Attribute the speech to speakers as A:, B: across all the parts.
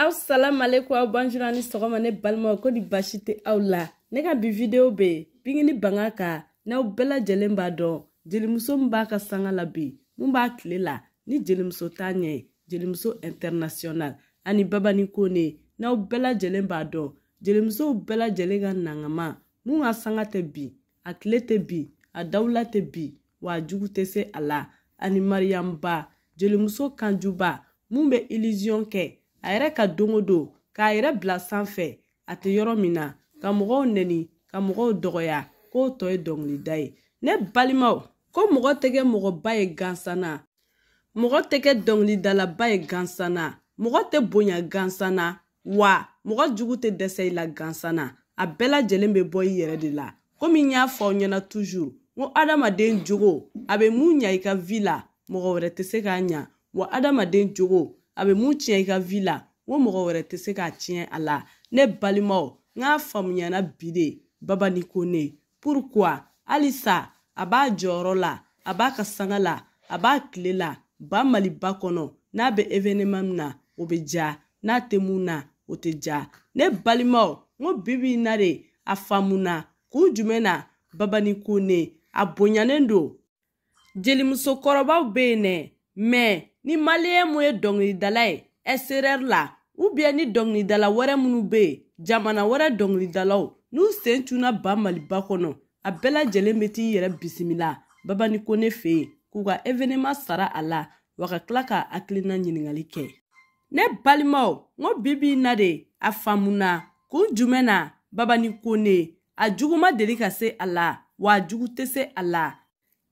A: aw salamaleku aw banjura ni sɔgɔma ne balimaw ko ni basi tɛ aw la ne ka bi video be bingini banga ka n'aw bɛɛ lajɛlen b'a dɔn jelimuso min b'a ka sanga la bi min b'a tile la ni jelimuso t'a ɲɛ jelimuso international ani babani kone n'aw bɛɛ lajɛlen b'a dɔn jelimusow bɛɛ lajɛlen ka nangama min ka sanga tɛ bi a tile tɛ bi a dawula tɛ bi wa a jugu tɛ se a la ani mariyamba jelimuso kanjuba min bɛ iliziyɔn kɛ a yɛrɛ ka don o don k'a yɛrɛ bila sanfɛ a tɛ yɔrɔ min na ka mɔgɔw nɛni ka mɔgɔw dɔgɔya k'o tɔ ye dɔnkilida ye ne balimaw ko mɔgɔ tɛ kɛ mɔgɔba ye gansan na mɔgɔ tɛ kɛ dɔnkilidalaba ye gansan na mɔgɔ tɛ bonya gansan na wa mɔgɔ jugu tɛ dɛsɛ i la gansan na a bɛɛ lajɛlen bɛ bɔ i yɛrɛ de la komi n y'a fɔ aw ɲɛna tuzur n ko adamaden jogo a bɛ mun ɲa i ka vi la mɔgɔ wɛrɛ tɛ se k'a ɲa wa adamaden jogo a bɛ mun tiɲɛ i ka vi la n ko mɔgɔ wɛrɛ tɛ se k'a tiɲɛ a la ne balimaw n k'a faamuyana bi de baba ni ko ne pourquoi halisa a b'a jɔyɔrɔ la a b'a ka sanga la a b'a tile la ba maliba kɔnɔ n'a bɛ eveneman min na o bɛ ja n'a tɛ mun na o tɛ ja ne balimaw n ko bibi na de a faamuna kun jumɛn na babani ko ne a bonyanen don jelimusokɔrɔbaw bɛ yen nɛ mɛ ni maliyɛn mun ye dɔngilidala ye ɛserɛri la ubiyɛn ni dɔngilidala wɛrɛ minnu be yen jamana wɛrɛ dɔngilidalaw n'u sen cunna ba maliba kɔnɔ a bɛɛ lajɛlen be t'i yɛrɛ bisimila babani ko ne fe yen k'u ka eveneman sara a la wa ka tila ka hakilina ɲiningali kɛ ne balimaw n ko bibi na de a faamuna kun jumɛn na babani kone a jugu ma deli ka se a la wa a jugu tɛ se a la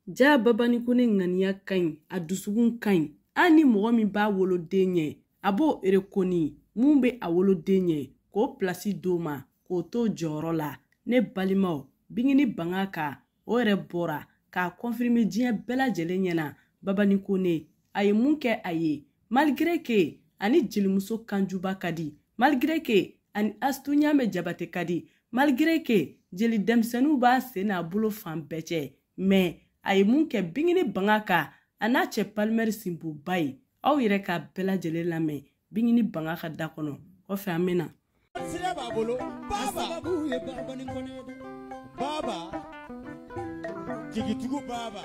A: jaa babani kone ŋaniya ka ɲi a dusukun ka ɲi an ni mɔgɔ min b'a woloden ɲɛ a b'o erekoni mun be a woloden ɲɛ k'o pilasi d'o ma k'o to jɔyɔrɔ la ne balimaw bingini banga kan o yɛrɛ bɔra k'a kɔnfirime diɲɛ bɛɛ lajɛlen ɲɛna babani kone a ye mun kɛ a ye maligire ke ani jelimuso kanjuba ka di maligire ke ani asitu ɲaamɛ jabate ka di maligire ke jeli denmisɛnuw b'a sen n'a bolo fan bɛɛ cɛ mɛn a ye mun kɛ bingini banga kan a n'a cɛ palimɛri sinboba ye aw yɛrɛ k'a bɛɛ lajɛlen lamɛn bingini banga ka da kɔnɔ kɔfɛ an bɛna.
B: sira b'a bolo baba ye barabani kɔnɛ ye baba jigitugu baba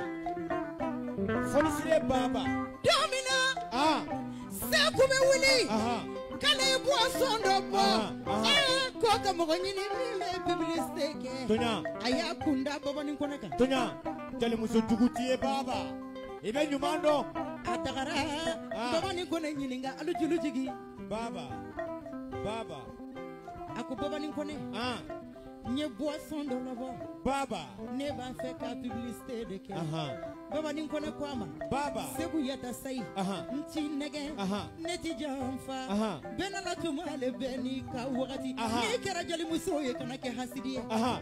B: fɔlisire baba. don min na ah. seku bɛ wuli k'ale ye buwason dɔ bɔ k'o ka mɔgɔ ɲini min bɛ bibilise kɛ a y'a kunda babani kɔnɛ kan. tɔɲa jalimuso jugu t'i ye baba. i bɛ ɲuman dɔn a tagara baba ah. nin ɲininga alu julu jigi baba baba a ko ah. baba nin ko ne n ye boisson dɔ labɔ baba ne b'a fɛ ka publicité de kɛ baba nin ko ne a ma baba segu yata sayi n t'i nɛgɛ ne ti janfa bɛɛ la tuma n'i ka wagati n'i kɛra jelimuso ye kana kɛ hasidi eh,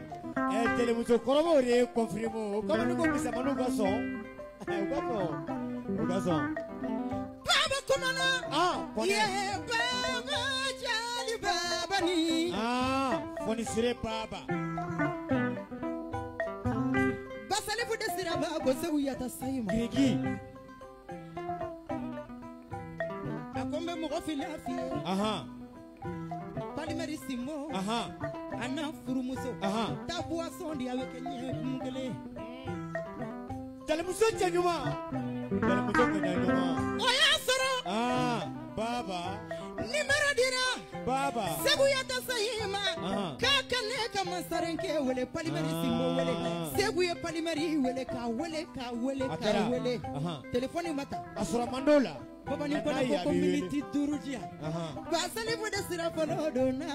B: ye jelimuso kɔrɔbaw de ye confirmer o kabini ko misɛnmaninw ka sɔn Eh, bah, baba kɔnɔna ah, ye baba jali babani ah, fɔnisere baba basaliku de siraba ko segu yata sayi maki a ko mo. bɛ mɔgɔ fili fi aha, pali a n'a furumuso tabuwa sɔn de aha, bɛ kɛ ɲɛkun kelen Jalimuso cɛ ɲuman jalimuso kɛɲɛ ɲuman o y'a sɔrɔ aa ah, baba nimero dira baba segu ya ta sahi ma ah. k'a ka ne ka masarenkɛ wele palimɛri ah. sinbo wele segu ye palimɛri wele k'a wele k'a wele k'a wele telefɔni ma ta a sɔrɔ man la babani kɔnɔ ko ko miniti duuru diya basalifu de sira fɔlɔ donna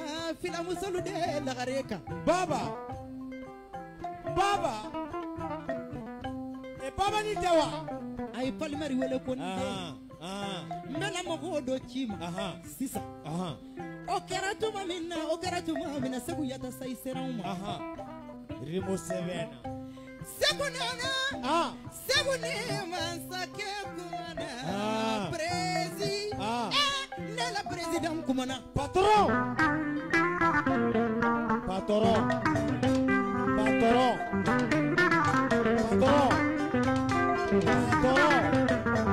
B: filamusolu de lagare kan baba baba Papa ni tawa, a ah. ye palimɛri wele ko n den ah, n ah. bɛna mɔgɔw aha ci ma o kɛra tuma min o kɛra tuma min na segu yatasa i sera anw ma rimo sɛbɛn na segu ni kumana presi ne eh, la president kumana patron patron patron patron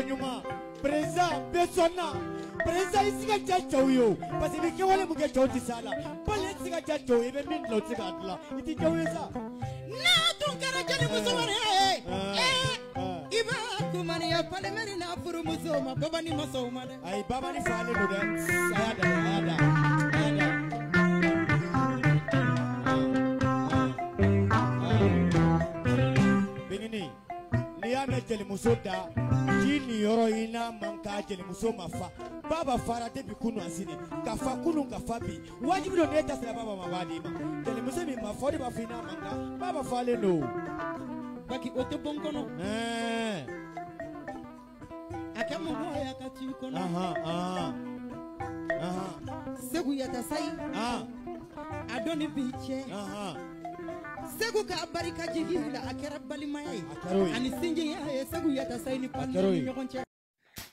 B: kɔ ɲuman président bɛɛ sɔnna président i siga ja cɛw ye o parce que i bɛ kɛwale min kɛ cɛw tɛ se a la bali i siga ja cɛw ye i bɛ min dilan o tɛ se k'a dilan i tɛ cɛw ye sa. n'a tun kɛra jeli muso wɛrɛ ye ɛɛ eh, eh. eh, i b'a kumaniya palimɛri n'a furumuso ma baba ni ma sɔn o baba ni falen don dɛ a y'a Benini n'i y'a mɛn ni yoro ina n'a man k'a jɛnɛmuso fa baba fara depi kunu asini sini ka fa kunu ka fa bi wajibi don n'e ta baba ma b'a ma jɛnɛmuso min ma fɔ de b'a fɔ i n'a man kan baba falen don. baki o tɛ bɔ n kɔnɔ. a kɛ mɔgɔ y'a ka ci kɔnɔ. segu yata sayi. a ah. dɔnni b'i cɛ. segu ka barika jigi la a kɛra balimaya ye ani sinjiya ye segu yata sayi ni pan ni ɲɔgɔn cɛ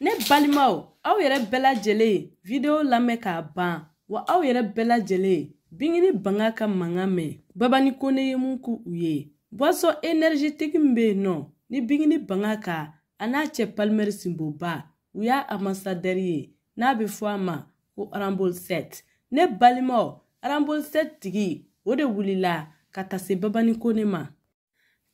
A: ne balimaw aw yɛrɛ bɛɛ lajɛlen ye video lamɛn k'a ban wa aw yɛrɛ bɛɛ lajɛlen ye bingini banga ka manga mɛn babani kone ye mun k' u ye bɔsɔn energetiki min be yen nɔ ni bingini banga ka a n'a cɛ palimɛri sinboba u y'a amasadɛri ye n'a be fɔ a ma ko arambol 7 ne balimaw arambol 7 tigi o de wulila ka taa se babanikone ma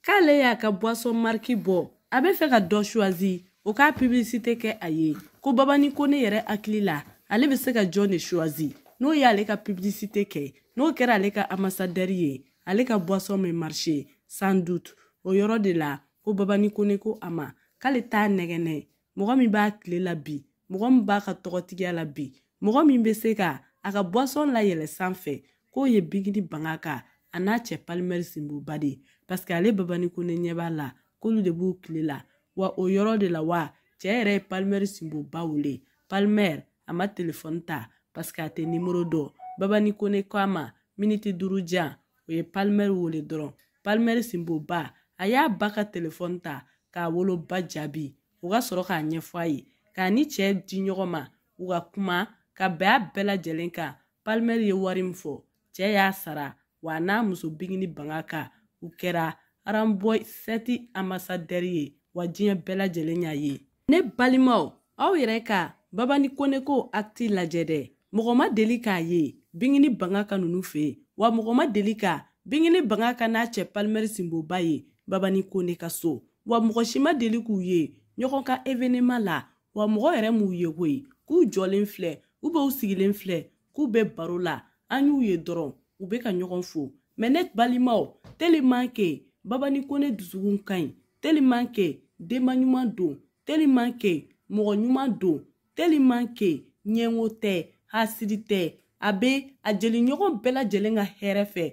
A: k'ale y'a ka buwason mariki bɔ a bɛ fɛ ka dɔ suwazi o k'a piblisite kɛ a ye ko babanikone yɛrɛ hakili la ale bɛ se ka jɔn de suwazi n'o y'ale ka piblisite kɛ n'o kɛra ale ka amasadɛri ye ale ka buwason bɛ marishe sans doute o yɔrɔ de la ko babanikone ko a ma k'ale t'a nɛgɛnɛ mɔgɔ min b'a tile la bi mɔgɔ min b'a ka tɔgɔtigiya la bi mɔgɔ min bɛ se ka a ka buwason layɛlɛ sanfɛ k'o ye bigidi banga kan a n'a cɛ palimɛri sinboba de ye paseke ale babani ko ne ɲɛ b'a la k'olu de b'u kile la wa o yɔrɔ de la wa cɛ yɛrɛ ye palimɛri sinboba wele palimɛri a ma telefɔni ta paseke a tɛ nimoro dɔn babani ko ne ko ma miniti duuru jan o ye palimɛri wele dɔrɔn palimɛri sinboba a y'a ba ka telefɔni ta k'a woloba jaabi o ka sɔrɔ k'a ɲɛfɔ a ye k'a ni cɛ di ɲɔgɔn ma u ka kuma ka bɛn a bɛɛ lajɛlen kan palimɛri ye wari min fɔ cɛ y'a sara wa n'a muso bigini banga ka u kɛra aranbɔ sɛti amasadɛri ye wa diɲɛ bɛɛ lajɛlen y'a ye ne balimaw aw yɛrɛ ka babani koneko akti lajɛ dɛ mɔgɔ ma deli k'a ye bingini banga ka nunu fɛ wa mɔgɔ ma deli ka bingini banga ka n'a cɛ palimɛri sinboba ye babani kone ka so wa mɔgɔ si ma deli k'u ye ɲɔgɔn ka evenema la wa mɔgɔ yɛrɛ m'u ye koyi k'u jɔlen filɛ u b'u sigilen filɛ k'u bɛ baro la an y'u ye dɔrɔn u bɛ ka ɲɔgɔn fo mɛ ne balimaw teliman kɛ babani kone dusukun ka ɲi teliman kɛ denba ɲuman don teliman kɛ mɔgɔ ɲuman don teliman kɛ ɲɛngo tɛ hasidi tɛ a bɛ a jeliɲɔgɔn bɛɛ lajɛlen ka hɛrɛ fɛ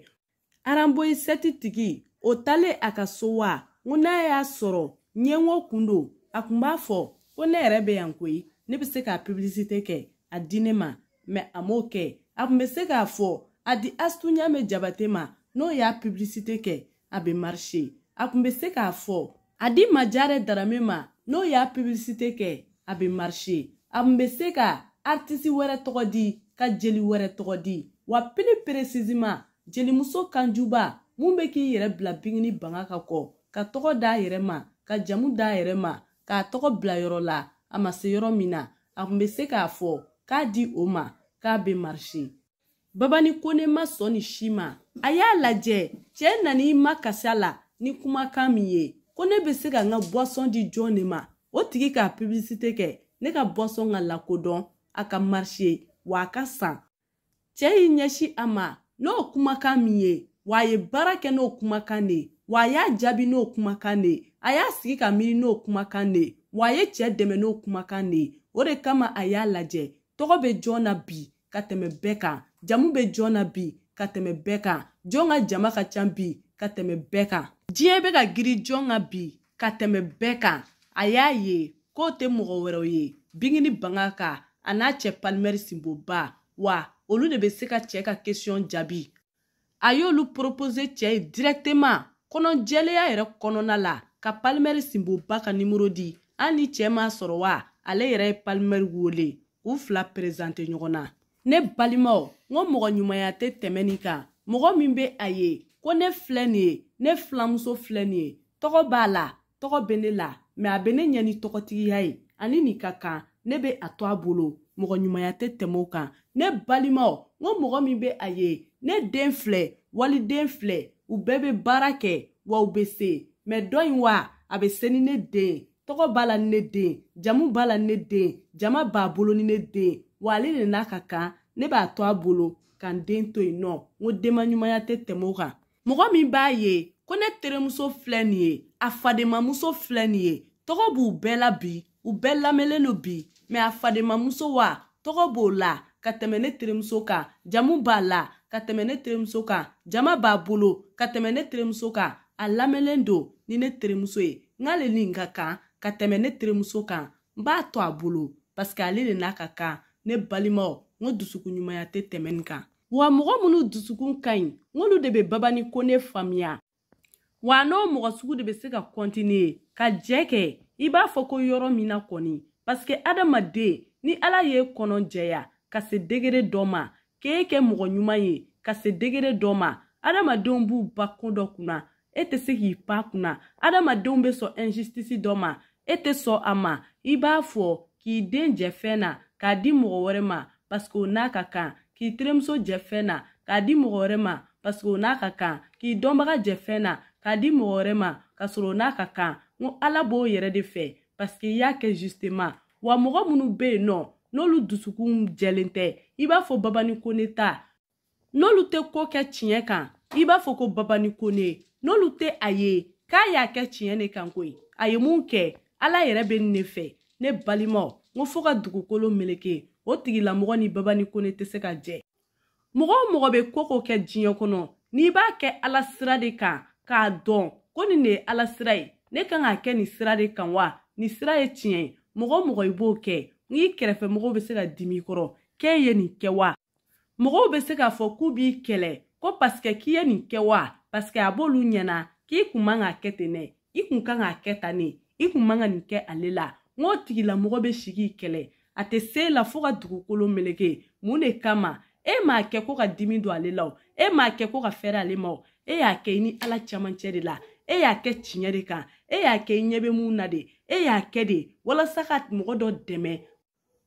A: aranboye sɛti tigi o talen a ka so wa ko n'a y'a sɔrɔ ɲɛngo kun don a kun b'a fɔ ko ne yɛrɛ bɛ yan koyi ne bɛ se k'a pibilisite kɛ a di ne ma mɛ a m'o kɛ a kun bɛ se k'a fɔ a di astuɲa mɛn jabate ma n'o y'a pibilisite kɛ a be marise a kun be se k'a fɔ a di majarɛ darame ma n'o y'a pibilisite kɛ a be marise a kun be se ka aritisi wɛrɛ tɔgɔ di ka jeli wɛrɛ tɔgɔ di wa pili peresizima jelimuso kanjuba mun be k'i yɛrɛ bila bingini banga ka kɔ ka tɔgɔ d'a yɛrɛ ma ka jamu d'a yɛrɛ ma k'a tɔgɔ bila yɔrɔ la a ma se yɔrɔ min na a kun be se k'a fɔ k'a di o ma k'a be marise babani kone ma sɔn ni si ma a y'a lajɛ cɛɛ nan'i ma kasa la ni kumakan min ye ko ne be se ka n ka bɔsɔn di jɔn ne ma o tigi k'a piblisite kɛ ne ka bɔsɔn ka lakodɔn a ka marise wa a ka san cɛɛ y'i ɲɛsi a ma n'o kumakan min ye wa a ye baara kɛ n'o kumakan de ye wa a y'a jaabi n'o kumakan de ye a y'a sigi ka miiri n'o kumakan de ye wa a ye cɛɛ dɛmɛ n'o kumakan de ye o de kama a y'a lajɛ tɔgɔ be jɔn na bi ka tɛmɛ bɛɛ kan jamu bɛ jɔn na bi ka tɛmɛ bɛɛ kan jɔn ka jama ka ca bi ka tɛmɛ bɛɛ kan diɲɛ bɛ ka giri jɔn ka bi ka tɛmɛ bɛɛ kan a y'a ye k'o tɛ mɔgɔ wɛrɛw ye bingini banga ka a n'a cɛ palimɛri sinboba wa olu de bɛ se ka cɛɛ ka kesiyɔn jaabi a y'olu poropose cɛɛ ye dirɛktɛman kɔnɔjɛlenya yɛrɛ kɔnɔna la ka palimɛri sinboba ka nimoro di an ni cɛɛ m'a sɔrɔ wa ale yɛrɛ ye palimɛri wele k'u fila perezante ɲɔgɔn na ne balimaw n ko mɔgɔ ɲumanya tɛ tɛmɛ nin kan mɔgɔ min bɛ a ye ko ne filɛ nin ye ne filamuso filɛ nin ye tɔgɔ b'a la tɔgɔ bɛ ne la mɛ a bɛ ne ɲɛ ni tɔgɔtigiya ye ani nin ka kan ne bɛ a to a bolo mɔgɔ ɲumanya tɛ tɛmɛ o kan ne balimaw n ko mɔgɔ min bɛ a ye ne den filɛ waliden filɛ u bɛɛ bɛ baara kɛ wa u bɛ se mɛ dɔ in wa a bɛ se ni ne den tɔgɔ b'a la ni ne den jamu b'a la ni ne den jama b'a bolo ni ne den wa ale de n'a ka kan ne b'a to a bolo ka n den to yen nɔ n ko denmaɲumanya tɛ tɛmɛ o kan mɔgɔ min b'a ye ko ne terimuso filɛ nin ye a fadenmamuso filɛ nin ye tɔgɔ b'u bɛɛ la bi u bɛɛ lamɛnlen don bi mɛ a fadenmamuso wa tɔgɔ b'o la ka tɛmɛ ne terimuso kan jamu b'a la ka tɛmɛ ne terimuso kan jama b'a bolo ka tɛmɛ ne terimuso kan a lamɛnlen don ni ne terimuso ye n k'ale nin ka kan ka tɛmɛ ne terimuso kan n b'a to a bolo paseke ale de n'a ka kan ne balimaw n ko dusukunɲumanya tɛ tɛmɛ nin kan wa mɔgɔ minnu dusukun ka ɲi n'olu de bɛ babani ko ne faamuya wa n'o mɔgɔ sugu de bɛ se ka kɔntiniye ka jɛ kɛ i b'a fɔ ko yɔrɔ min na kɔni paseke adamaden ni ala ye kɔnɔ jɛya ka se degere dɔ ma k'e kɛ mɔgɔ ɲuman ye ka se degere dɔ ma adamadenw b'u ba koo dɔ kunna e tɛ se k'i pan kunna adamadenw bɛ sɔn injistisi dɔ ma e tɛ sɔn a ma i b'a fɔ k'i den jɛ fɛn na k'a di mɔgɔ wɛrɛ ma paseke o n'a ka kan k'i terimuso jɛ fɛn na k'a di mɔgɔ wɛrɛ ma paseke o n'a ka kan k'i dɔnbaga jɛ fɛn na k'a di mɔgɔ wɛrɛ ma ka sɔrɔ o n'a ka kan n ko ala b'o yɛrɛ de fɛ paseke i y'a kɛ justement wa mɔgɔ minnu bɛ yen nɔ n'olu dusukun jɛlen tɛ i b'a fɔ babani kone ta n'olu tɛ ko kɛ tiɲɛ kan i b'a fɔ ko babani kone n'olu tɛ a ye k'a y'a kɛ tiɲɛ de kan koyi a ye mun kɛ ala yɛrɛ bɛ nin de fɛ ne balimaw n ko fɔɔ ka dugukolo meleke o tigilamɔgɔ ni babani kone tɛ se ka jɛ mɔgɔ o mɔgɔ be ko ko kɛ diɲɛ kɔnɔ n'i b'a kɛ ala sira de kan k'a dɔn ko nin de ye ala sira ye ne kan k'a kɛ nin sira de kan wa nin sira ye tiɲɛ ye mɔgɔ mɔgɔ i b'o kɛ n'i kɛrɛfɛ mɔgɔw be se ka dimi kɔrɔ k'e ye nin kɛ wa mɔgɔw be se k'a fɔ k'u b'i kɛlɛ ko pasikɛ k'i ye nin kɛ wa pasikɛ a b'olu ɲɛna k'i kun man k'a kɛ ten nɛ i kun kan k'a kɛ tan ne i kun man ka nin kɛ ale la n ko tigilamɔgɔ bɛ sigi kɛlɛ a tɛ se la fo ka dugukolo meleke mun de kama e m'a kɛ ko ka dimi don ale la o e m'a kɛ ko ka fɛɛrɛ ale ma o e y'a kɛ i ni ala cɛmancɛ de la e y'a kɛ tiɲɛ de kan e y'a kɛ i ɲɛ bɛ mun na de e y'a kɛ de walasa ka mɔgɔ dɔ dɛmɛ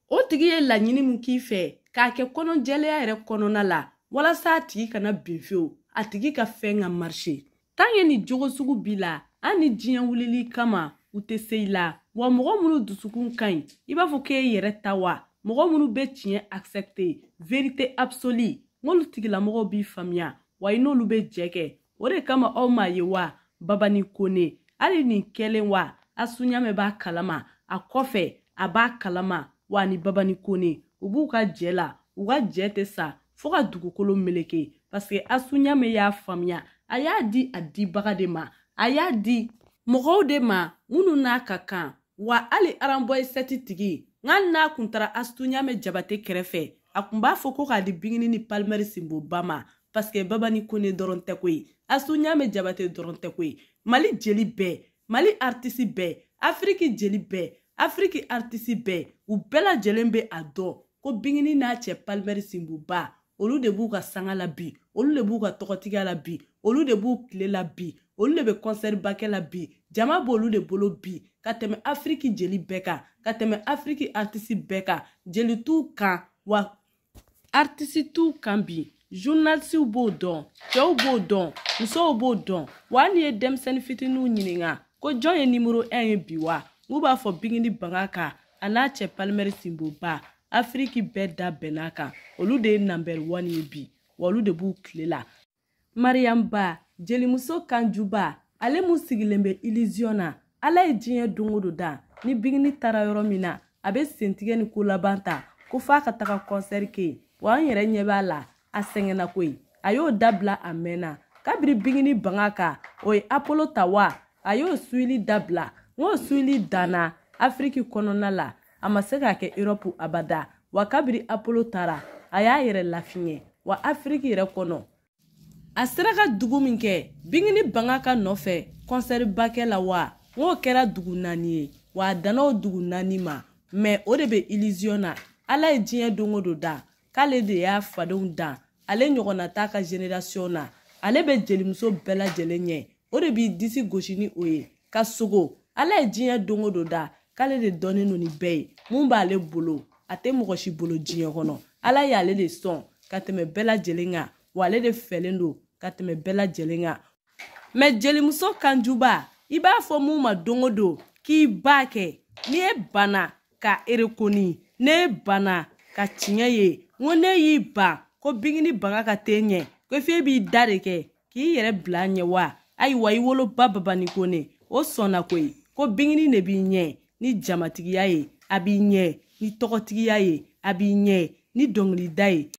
A: o tigi ye laɲini min k'i fɛ k'a kɛ kɔnɔjɛlenya yɛrɛ kɔnɔna la walasa a tigi kana bin fiyewu a tigi ka fɛn ka marise tan ye nin jogo sugu b'i la an ni diɲɛ wulili kama u tɛ se i la wa mɔgɔ minnu dusukun ka ɲi i b'a fɔ k'e yɛrɛ ta wa mɔgɔ minnu bɛ tiɲɛ accepte verite absolu n'olu tigilamɔgɔw b'i faamuya wa i n'olu bɛ jɛ kɛ o de kama aw m'a ye wa babani kone hali nin kɛlen wa asunyamɛ b'a kalama a kɔfɛ a b'a kalama wa ni babani kone u b'u ka jɛ la u ka jɛ tɛ sa fɔɔ ka dugukolo meleke parseke asunyamɛ y'a faamuya a y'a di a dibaga de ma a y'a di mɔgɔw de ma minnu n'a ka kan wa hali aranbɔye sɛti tigi nka n'a kun taara asutu ɲamɛ jabate kɛrɛfɛ a kun b'a fɔ ko k'a di bingini ni palimɛri sinbo ba ma paske baba ni kone dɔrɔn tɛ ko ye asu ɲamɛ jabate dɔrɔn tɛ ko ye mali jeli bɛɛ mali aritisi bɛɛ afiriki jeli bɛɛ afiriki aritisi bɛɛ u bɛɛ lajɛlen be a dɔn ko bingini n'a cɛ palimɛri sinbo ba olu de b'u ka sanga la bi olu de b'u ka tɔgɔtigiya la bi olu de b'u tile bi olu de bɛ kɔnsɛri bakɛ bi jama b'olu de bolo bi ka tɛmɛ afiriki jeli bɛɛ kan ka tɛmɛ afiriki aritisi bɛɛ kan jeli t'u kan wa aritisi t'u kan bi zurunalisiw b'o dɔn cɛw b'o dɔn musow b'o dɔn wa hali ye denmisɛnni fitininw ɲininka ko jɔn ye nimero 1 ye bi wa n'u b'a fɔ bigini banga kan a n'a cɛ palimɛri sinboba afiriki bɛɛ da bɛn'a kan olu de ye nanbɛri wani ye bi wa olu de b'u tile la mariyamu ba jelimuso kanjuba ale mun sigilen bɛ iliziyɔn na ala ye diɲɛ don o don da ni bigini taara yɔrɔ min na a bɛ sentigɛ ni ko laban ta ko f'a ka taga kɔnsɛri kɛ yen wa an yɛrɛ ɲɛ b'a la a sɛgɛnna koyi a y'o dabila a mɛnna kabiri bigini banga kan o ye apolo ta wa a y'o suwili dabila n'o suwili danna afiriki kɔnɔna la a ma se k'a kɛ erɔpu abada wa kabiri apolo taara a y'a yɛrɛ lafiɲɛ wa afiriki yɛrɛ kɔnɔ a sera ka dugu min kɛ bingini banga ka nɔfɛ kɔnsɛriba kɛ la wa n k'o kɛra dugu naani ye wa a danna o dugu naani ma mɛ o de bɛ iliziyɔn na ala ye diɲɛ don o don da k'ale de y'a fadenw dan ale ɲɔgɔnna t'a ka zenerasiyɔn na ale bɛ jelimuso bɛɛ lajɛlen ɲɛ o de b'i disi gosi ni o ye ka sogo ala ye diɲɛ don o don da k'ale de dɔnnen don ni bɛɛ ye mun b'ale bolo a tɛ mɔgɔ si bolo diɲɛ kɔnɔ ala y'ale de sɔn ka tɛmɛ bɛɛ lajɛlen kan wa ale de fɛlen don ka tɛmɛ bɛɛ lajɛlen kan mɛ jelimuso kanjuba i b'a fɔ mun ma don o don k'i b'a kɛ n'i ye bana ka erekoni ne ye bana ka tiɲɛ ye n ko ne y'i ban ko bigini banga ka t'e ɲɛ ko f'e b'i da de kɛ k'i yɛrɛ bila ɲɛ wa ayiwa i woloba babanikone o sɔnna koyi ko bingini de b'i ɲɛ ni jamatigiya ye a b'i ɲɛ ni tɔgɔtigiya ye a b'i ɲɛ ni dɔngilida ye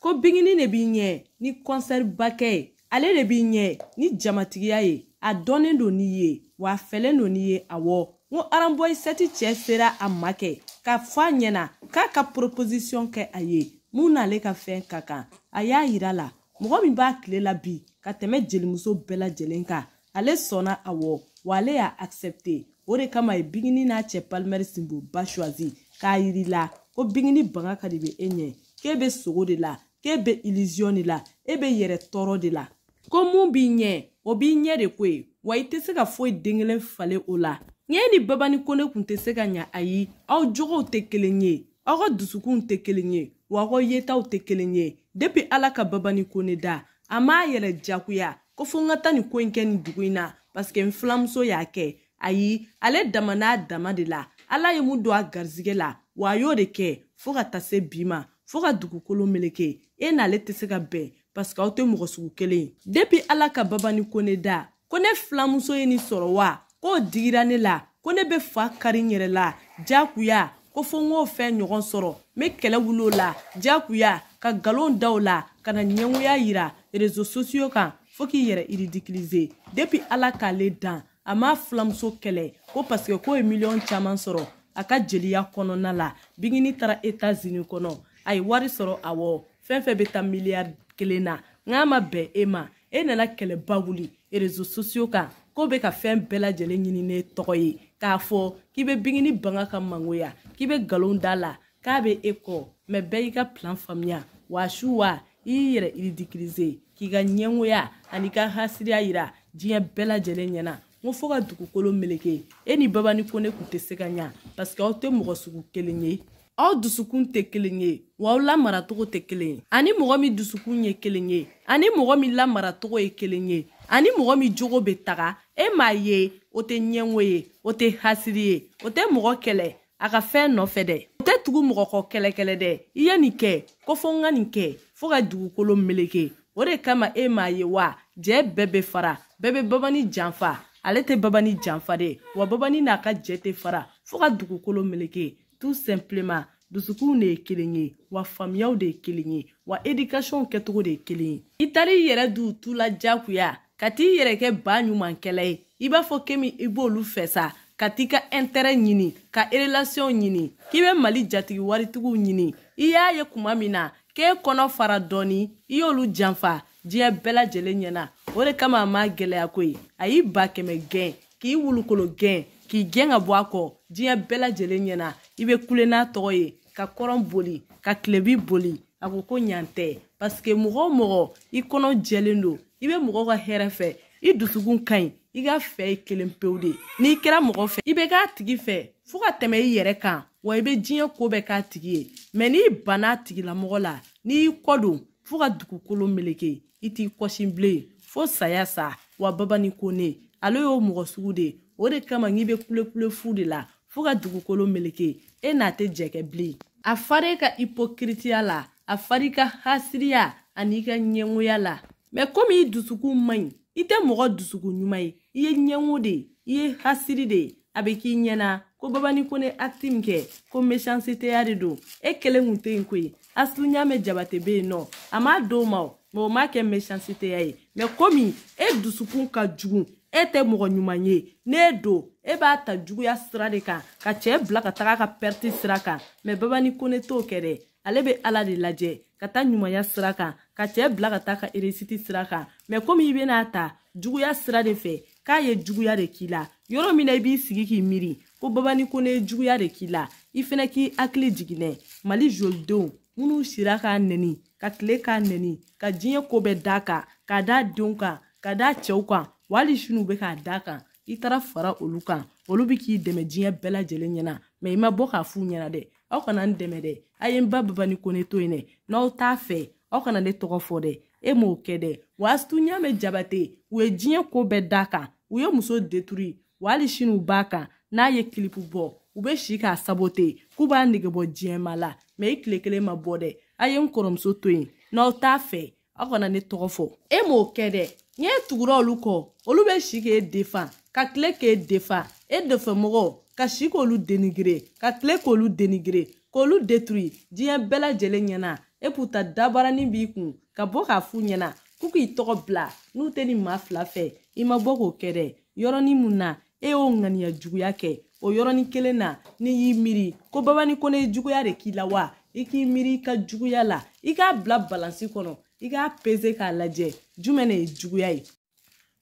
A: ko bingini de b'i ɲɛ ni kɔnsɛribakɛ ye ale de b'i ɲɛ ni jamatigiya ye a dɔnnen don n'i ye wa a fɛlen don n'i ye awɔ n ko aranbɔyi sɛti cɛ sera a ma kɛ k'a fɔ a ɲɛna k'a ka proposisiyɔn kɛ a ye mun n'ale ka fɛn ka kan a y'a yira la mɔgɔ min b'a tile la bi ka tɛmɛ jelimuso bɛɛ lajɛlen kan ale sɔnna awɔ wa ale y'a accepte o de kama ye bingini n'a cɛ palmɛri sinbo ba suwazi k'a yiri la ko bingini banga ka de be e ɲɛ k'e be sogo de la k'e bɛ iliziyɔn de la e bɛ yɛrɛ tɔɔrɔ de la ko mun b'i ɲɛ o b'i ɲɛ de ko ye wa i tɛ se ka foyi den kelen falen o la ɲɛ ni babani kone kun tɛ se ka ɲa ayi aw jogow tɛ kelen ye aw ka dusukunw tɛ kelen ye wa aw ka yetaw tɛ kelen ye depi ala ka babani kone da a m'a yɛrɛ jagoya ko fo n ka ta nin ko in kɛ nin dugu in na pariseke n filamuso y'a kɛ ayi ale dama n'a dama de la ala ye mun don a garizigɛ la wa a y'o de kɛ fɔɔ ka taa se bi ma fɔɔ ka dugukolo meleke e n'ale tɛ se ka bɛn parsike aw tɛ mɔgɔ sugu kelen ye depi ala ka babani kone da ko ne filamuso ye nin sɔrɔ wa k'o digira ne la ko ne be fa kari n yɛrɛ la jaakuya ko fɔ n k'o fɛn ɲɔgɔn sɔrɔ n be kɛlɛ wuli o la jaakuya ka galon daw la ka na ɲɛngoya yira rezo sosiyo kan fɔɔ k'i yɛrɛ iridikilize depi ala k'ale dan a m'a filamuso kɛlɛ ko parsike k'o ye miliyɔn caaman sɔrɔ a ka jeliya kɔnɔna la bigini tara etazini kɔnɔ a ye wari sɔrɔ awɔ fɛn fɛn bɛ taa miliyari kelen na n k'a ma bɛn e ma e nana kɛlɛba wuli e rezo sosiyo kan ko bɛ ka fɛn bɛɛ lajɛlen ɲini ne tɔgɔ ye k'a fɔ k'i bɛ bingini banga ka mangoya k'i bɛ galon da la k'a bɛ e kɔ mɛ bɛɛ y'i ka plan faamuya wa su wa i y'i yɛrɛ iridikirize k'i ka ɲɛngoya ani ka hasidiya yira diɲɛ bɛɛ lajɛlen ɲɛna ko fɔɔ ka dugukolo meleke e ni babani ko ne kun tɛ se ka ɲa parsike aw tɛ mɔgɔ sugu kelen ye aw dusukun tɛ kelen ye wa aw lamaratogo tɛ kelen ye ani mɔgɔ min dusukun ye kelen ye ani mɔgɔ min lamaratogo ye kelen ye ani mɔgɔ min jogo bɛ taga e m'a ye o tɛ ɲɛngo ye o tɛ hasiri ye o tɛ mɔgɔ kɛlɛ a ka fɛn nɔfɛ dɛ o tɛ tugu mɔgɔ kɔ kɛlɛkɛlɛ dɛ i ye nin kɛ ko fɔ n ka nin kɛ fɔɔ ka dugukolo meleke o de kama e m'a ye wa jɛɛ bɛɛ bɛ fara bɛɛ bɛ babani janfa ale tɛ babani janfa de wa babani n'a ka jɛ tɛ fara fɔɔ ka dugukolo meleke tout simplement dusukunw de ye kelen ye wa faamuyaw de ye kelen ye wa edikasiyɔnw kɛcogo de ye kelen ye i taar'i yɛrɛ di u tu la diyagoya ka t'i yɛrɛ kɛ ba ɲumankɛla ye i b'a fɔ kemi i b'olu fɛ sa ka t'i ka ɛntɛrɛ ɲini ka erelasiɔnw ɲini k'i be mali jatigi waritigiw ɲini i y'a ye kuma min na k'e kɔnɔ fara dɔɔni i y'olu janfa diɲɛ bɛɛ lajɛlen ɲɛna o de kama a m'a gwɛlɛya ko ye a y'i ba kɛmɛ gɛn k'i wulukolo gɛn k'i gɛn ka bɔ a kɔ diɲɛ bɛɛ lajɛlen ɲɛna i bɛ kule n'a tɔgɔ ye ka kɔrɔn boli ka kilebi boli a ko ko ɲan tɛ paseke mɔgɔ o mɔgɔ i kɔnɔ jɛlen don i bɛ mɔgɔw ka hɛrɛ fɛ i dusukun ka ɲi i ka fɛ ye kelen pewu de n'i kɛra mɔgɔ fɛ i bɛ k'a tigi fɛ fo ka tɛmɛ i yɛrɛ kan wa i bɛ diɲɛ ko bɛɛ k'a tigi ye mɛ n'i banna a tigilamɔgɔ la n'i y'i kɔ don fo ka dugukolo meleke i t'i kɔsi bilen fo saya sa wa babani kone ale y'o mɔgɔ sugu de o de kama n'i bɛ kulekule fu de la fo ka dugukolo meleke e n'a tɛ jɛ kɛ bilen a fara ka hipokiritiya la a fara i ka hasiriya ani i ka ɲɛngoya la mɛ komi i dusukun man ɲi i tɛ mɔgɔ dusukun ɲuman ye i ye ɲɛngo de i ye hasiri de a bɛ k'i ɲɛna ko babani ko ne akti min kɛ ko méchancetéya de don e kelen kun tɛ yen koyi asiluɲa jabate be yen nɔ a m'a dow ma o mɛ o m'a kɛ méchancetéya ye mɛ komi e dusukun ka jugun e tɛ mɔgɔ ɲuman ye n'e don e b'a ta juguya sira de kan ka cɛɛ bila ka taga ka pɛriti sira kan mɛ babani ko ne t'o kɛ dɛ ale be ala de lajɛ ka taa ɲumanya sira kan ka cɛɛ bila ka taa ka eresiti sira kan mɛ komi i ben'a ta juguya sira de fɛ k'a ye juguya de k'i la yɔrɔ min na i b'i sigi k'i miiri ko babani ko ne ye juguya de k'i la i fɛnɛ k'i hakili jiginɛ mali jolidenw minw sira k'a nɛni ka tile k'a nɛni ka diɲɛ koo bɛɛ daa kan k'a daa denw kan ka daa cɛɛw kan wa hali sini u bɛ k'a d'a kan i taara fara olu kan olu bɛ k'i dɛmɛ diɲɛ bɛɛ lajɛlen ɲɛna mɛ i ma bɔ k'a f'u ɲɛna dɛ aw kana n dɛmɛ dɛ a ye n ba baba ni ko ne to yen dɛ n'aw t'a fɛ aw kana ne tɔgɔ fɔ dɛ e m'o kɛ dɛ wa ɲa mɛn jabate u ye diɲɛ ko bɛɛ d'a kan u ye muso deturi wa hali sini u b'a kan n'a ye kilipu bɔ u bɛ si k'a sabote k'u b'a negebɔ diɲɛma la mɛ i tile kelen ma bɔ dɛ a ye n kɔrɔmuso to yen n'aw t'a fɛ aw kana ne tɔgɔ fɔ e m'o kɛ dɛ Ni ye tugura olu kɔ olu bɛ si k'e defa ka tile k'e defa e dɛfɛmɔgɔ ka si k'olu denigire ka tile k'olu denigire k'olu deturi diɲɛ bɛɛ lajɛlen ɲɛna e k'u dabarani b'i kun ka bɔ k'a f'u ɲɛna k'u k'i tɔgɔ bila n'u tɛ nin maa fila fɛ i ma bɔ k'o kɛ dɛ yɔrɔnin mun na e y'o ŋaniya juguya kɛ o yɔrɔnin kelen na n'i y'i miiri ko babani kɔnɔ juguya de k'i la wa i k'i miiri i ka juguya la i k'a bila balansi kɔnɔ i k'a peze k'a lajɛ jumɛn de ye juguya ye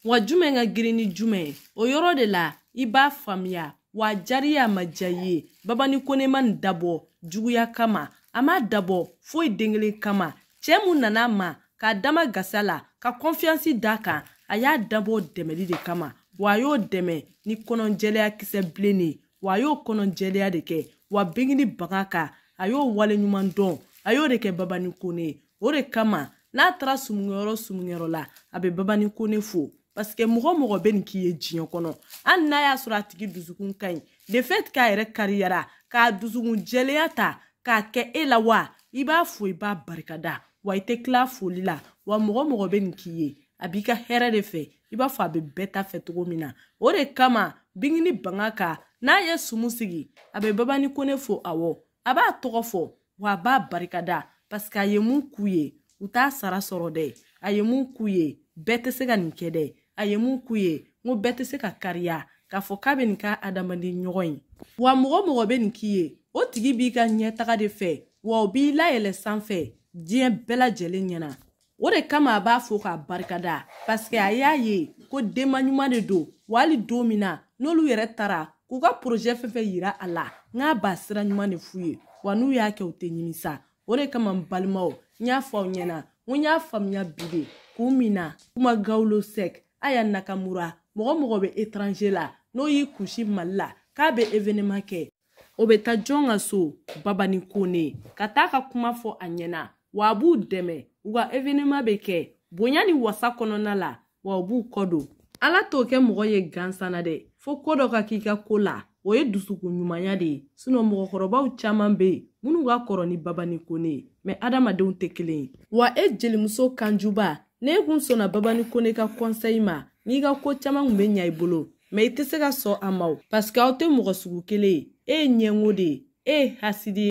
A: wa jumɛn ka girin ni jumɛn ye o yɔrɔ de la i b'a faamuya wa jari a ma diya i ye babani kone ma nin dabɔ juguya kama a m'a dabɔ foyi den kelen kama cɛɛ mun nan'a ma k'a dama gasa la ka kɔnfiyansi d'a kan a y'a dabɔ dɛmɛli de kama wa a y'o dɛmɛ ni kɔnɔjɛlenya kisɛ bilen de ye wa a y'o kɔnɔjɛlenya de kɛ wa bengini baga kan a y'o waleɲuman dɔn a y'o de kɛ babani kone ye o de kama n'a taara sumunyɔrɔ sumunyɔrɔ la a bɛ babani kone fo paske mɔgɔ mɔgɔ bɛ nin k'i ye diɲɛ kɔnɔ hali n'a y'a sɔrɔ a tigi dusukun ka ɲi de fait k'a yɛrɛ kariyara k'a dusukun jɛlenya ta k'a kɛ e la wa i b'a fo i b'a barikada wa i tɛ tila a foli la wa mɔgɔ mɔgɔ bɛ nin k'i ye a b'i ka hɛrɛ de fɛ i b'a fɔ a bɛ bɛɛ ta fɛ cogo min na o de kama bingini banga kan n'a ye sumu sigi a bɛ babani kone fo awɔ a b'a tɔgɔ fɔ wa a b'a barikada paske a ye mun k'u ye u t'a sara sɔrɔ dɛ a ye mun k'u ye bɛɛ tɛ se ka nin kɛ dɛ a ye mun k'u ye n ko bɛɛ tɛ se ka kariya k'a fɔ k'a bɛ nin ka adamaden ɲɔgɔn ye wa mɔgɔ mɔgɔ bɛ nin k'i ye o tigi b'i ka ɲɛtaga de fɛ wa o b'i layɛlɛ sanfɛ diɲɛ bɛɛ lajɛlen ɲɛna o de kama a b'a fɔ k'a barikada paseke a y'a ye ko denma ɲuman de don wa hali don min na n'olu yɛrɛ taara k'u ka porozɛ fɛn yira a la n k'a b'a sira ɲuman de f'u ye wa n'u y'a kɛ u tɛ ɲimisa o de kama n balimaw n y'a fɔ aw ɲɛna n ko n y'a faamuya bi de k'u min na kuma gawulo sɛk aya nakamura mɔgɔ mɔgɔ bɛ etranje la n'o y'i kunsi mali la k'a bɛ evenema kɛ o bɛ taa jɔn ka so babani kone ka taa ka kuma fɔ a ɲɛna wa a b'u dɛmɛ u ka evenema bɛ kɛ bonya ni wasa kɔnɔna la wa u b'u kɔ don ala t'o kɛ mɔgɔ ye gansan na dɛ fo koo dɔ ka k'i ka koo la o ye dusukun ɲumanya de ye sinɔ mɔgɔkɔrɔbaw caaman be yen minw ka kɔrɔ ni babani kone ye mɛn adamadenw tɛ kelen ye wa e jelimuso kanjuba ne kun sɔnna babani kone ka kɔnsɛyi ma n'i ka koo caaman kun be ɲa i bolo mɛn i tɛ se ka sɔn a ma paske aw tɛ mɔgɔ sugu kelen ye e ye ɲɛngo de ye e ye hasidi ye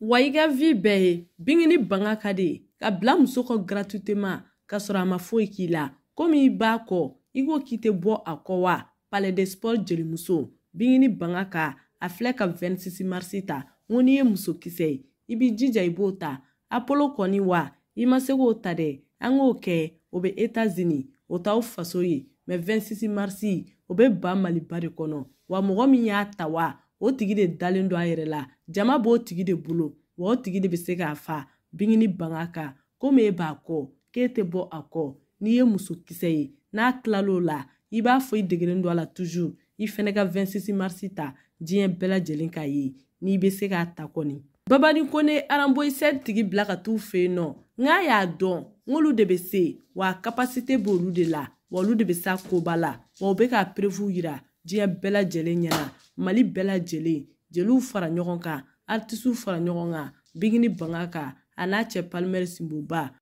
A: wa i ka vii bɛɛ ye bingini banga ka de ye ka bila muso kɔ gratuiteman k'a sɔrɔ a ma foyi k'i la komi i b'a kɔ i ko k'i tɛ bɔ a kɔ wa palais de sport jelimuso binkini banga ka a filɛ ka 26 marisi ta n ko n'i ye muso kisɛ ye i b'i jija i b'o ta apolo kɔni wa i ma se k'o ta dɛ an k'o kɛ o bɛ etazini o t'aw faso ye mɛ 26 marisi o bɛ ban maliba de kɔnɔ wa mɔgɔ min y'a ta wa o tigi de dalen don a yɛrɛ la jama b'o tigi de bolo wa o tigi de bɛ se k'a fa binkini banga kan komi e b'a kɔ k'e tɛ bɔ a kɔ n'i ye muso kisɛ ye n'a tilal'o la i b'a fɔ i degelen don a la tuzur i fɛnɛ ka 26 marisi ta diɲɛ bɛɛ lajɛlen k'a ye n'i be se k'a ta kɔni babani kone aranboisɛd tigi bila ka t'u fe yen nɔ n'a y'a dɔn n'olu de be se wa kapasite b'olu de la wa olu de be se a koba la wa u be k'a perefuw yira diɲɛ bɛɛ lajɛlen ɲɛna mali bɛɛ lajɛlen jeliw fara ɲɔgɔn kan aritisiw fara ɲɔgɔn kan bigini banga kan a n'a cɛ palmɛr sinboba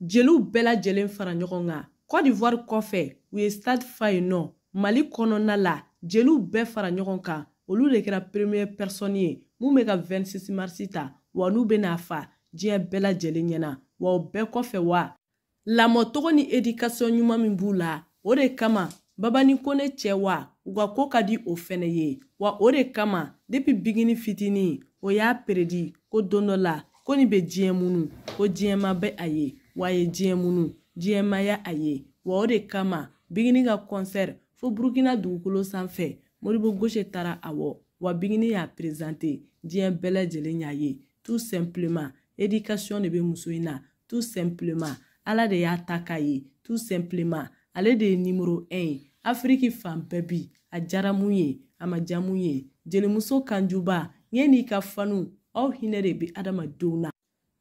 A: jeliw bɛɛ lajɛlen fara ɲɔgɔn kan cote d'ivoire kɔfɛ u ye stade fa yen nɔ mali kɔnɔna la jeliw bɛɛ fara ɲɔgɔn kan olu de kɛra premier personne ye mun bɛ ka 26 marisi ta wa n'u bɛ n'a fa diɲɛ bɛɛ lajɛlen ɲɛna wa o bɛɛ kɔfɛ wa lamɔcogo ni éducation ɲuman min b'u la o de kama babani kone cɛ wa u ka ko ka di o fɛnɛ ye wa o de kama depi bigini fitini o y'a peredi ko don dɔ la ko nin bɛ diɲɛ munu ko diɲɛma bɛ a ye wa a ye diɲɛ munu diɲɛmaya a ye wa o de kama bigini ka concert fo burukina dugukolo sanfɛ moribo goshe taara awɔ wa bigini y'a perezante diɲɛ bɛɛ lajɛlen y'a ye tout simplement éducation de bɛ muso in na tout simplement ala de y'a ta k'a ye tout simplement ale de ye nimero 1 ye afiriki fan bɛɛ bi a jara mun ye a ma ja mun ye jelimuso kanjuba ɲɛ n'i ka fanu aw hinɛ de bɛ adamadenw na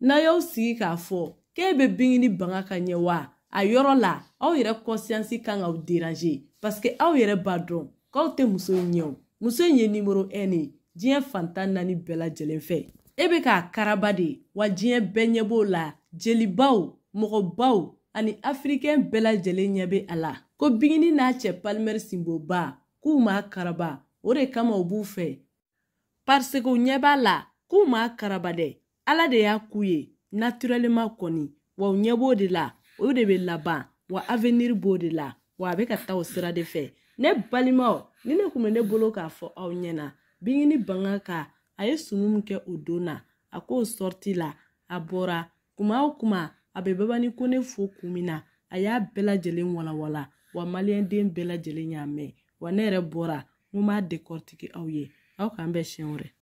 A: n'a y'aw sigi k'a fɔ k'e bɛ bingini banga ka ɲɛ wa a yɔrɔ la aw yɛrɛ kɔnsiyansi kan k'aw deranze paseke aw yɛrɛ b'a dɔn k'aw tɛ muso in ɲɛ o muso in ye nimoro ɛn de diɲɛ fantan naani bɛɛ lajɛlen fɛ e bɛ k'a karaba de wa diɲɛ bɛɛ ɲɛ b'o la jelibaw mɔgɔbaw ani afirikɛn bɛɛ lajɛlen ɲɛ bɛ a la ko bigini n'a cɛ palimɛri sinboba k'u m'a karaba o de kama u b'u fɛ pariseke u ɲɛ b'a la k'u m'a karaba dɛ ala de y'a k'u ye naturɛleman kɔni wa u ɲɛ b'o de la o de bɛ laban wa avenir b'o de la wa a bɛ ka taa o sira de fɛ ne balimaw ni ne kun bɛ ne bolo k'a fɔ aw ɲɛna bingini banga ka a ye sunu min kɛ o don na a k'o sɔriti la a bɔra kuma o kuma a bɛ babani ko ne fo kun min na a y'a bɛɛ lajɛlen walawala wa maliyɛnden bɛɛ lajɛlen y'a mɛn wa ne yɛrɛ bɔra n ko n b'a dekɔrɔtigi aw ye aw k'an bɛn siɲɛ wɛrɛ